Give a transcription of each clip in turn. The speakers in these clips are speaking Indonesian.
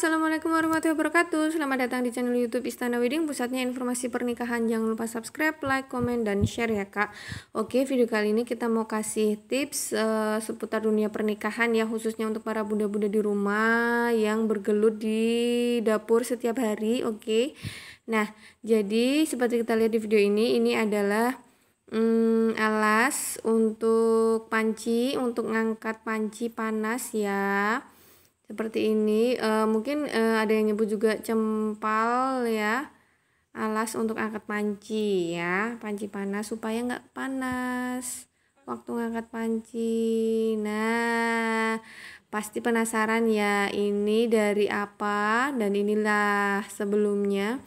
Assalamualaikum warahmatullahi wabarakatuh Selamat datang di channel youtube Istana Wedding Pusatnya informasi pernikahan Jangan lupa subscribe, like, komen, dan share ya kak Oke video kali ini kita mau kasih tips uh, Seputar dunia pernikahan ya Khususnya untuk para bunda-bunda di rumah Yang bergelut di dapur setiap hari Oke Nah jadi seperti kita lihat di video ini Ini adalah hmm, alas untuk panci Untuk ngangkat panci panas ya seperti ini e, mungkin e, ada yang nyebut juga cempal ya alas untuk angkat panci ya panci panas supaya nggak panas waktu ngangkat panci nah pasti penasaran ya ini dari apa dan inilah sebelumnya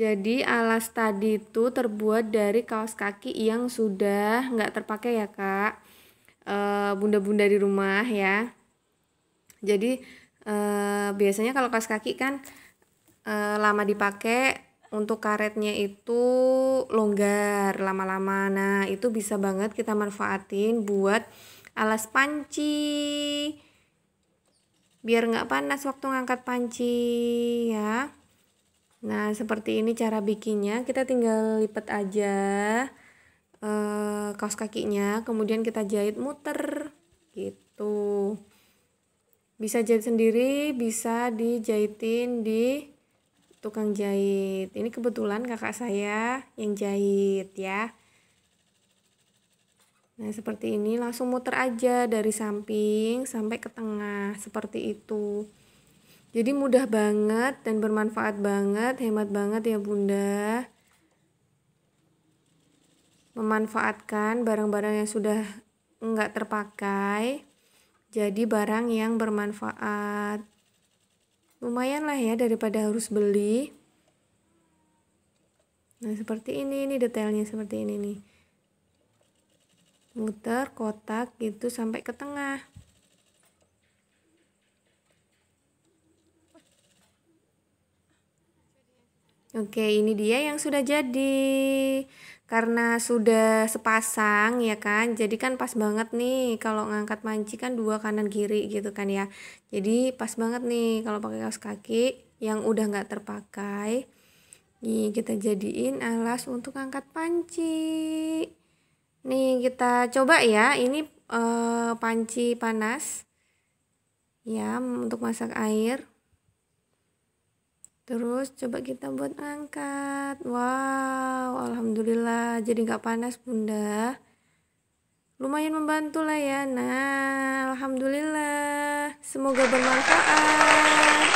jadi alas tadi itu terbuat dari kaos kaki yang sudah nggak terpakai ya kak eh, bunda-bunda e, di rumah ya jadi eh, biasanya kalau kaos kaki kan eh, lama dipakai untuk karetnya itu longgar lama-lama nah itu bisa banget kita manfaatin buat alas panci biar nggak panas waktu ngangkat panci ya nah seperti ini cara bikinnya kita tinggal lipat aja eh, kaos kakinya kemudian kita jahit muter gitu bisa jahit sendiri bisa dijahitin di tukang jahit ini kebetulan kakak saya yang jahit ya nah seperti ini langsung muter aja dari samping sampai ke tengah seperti itu jadi mudah banget dan bermanfaat banget hemat banget ya bunda memanfaatkan barang-barang yang sudah enggak terpakai jadi barang yang bermanfaat lumayan lah ya daripada harus beli nah seperti ini ini detailnya seperti ini nih muter kotak gitu sampai ke tengah Oke, ini dia yang sudah jadi karena sudah sepasang ya kan jadi kan pas banget nih kalau ngangkat panci kan dua kanan kiri gitu kan ya jadi pas banget nih kalau pakai kaos kaki yang udah nggak terpakai nih kita jadiin alas untuk angkat panci nih kita coba ya ini eh, panci panas ya untuk masak air terus coba kita buat angkat wow alhamdulillah jadi nggak panas bunda lumayan membantu lah ya nah alhamdulillah semoga bermanfaat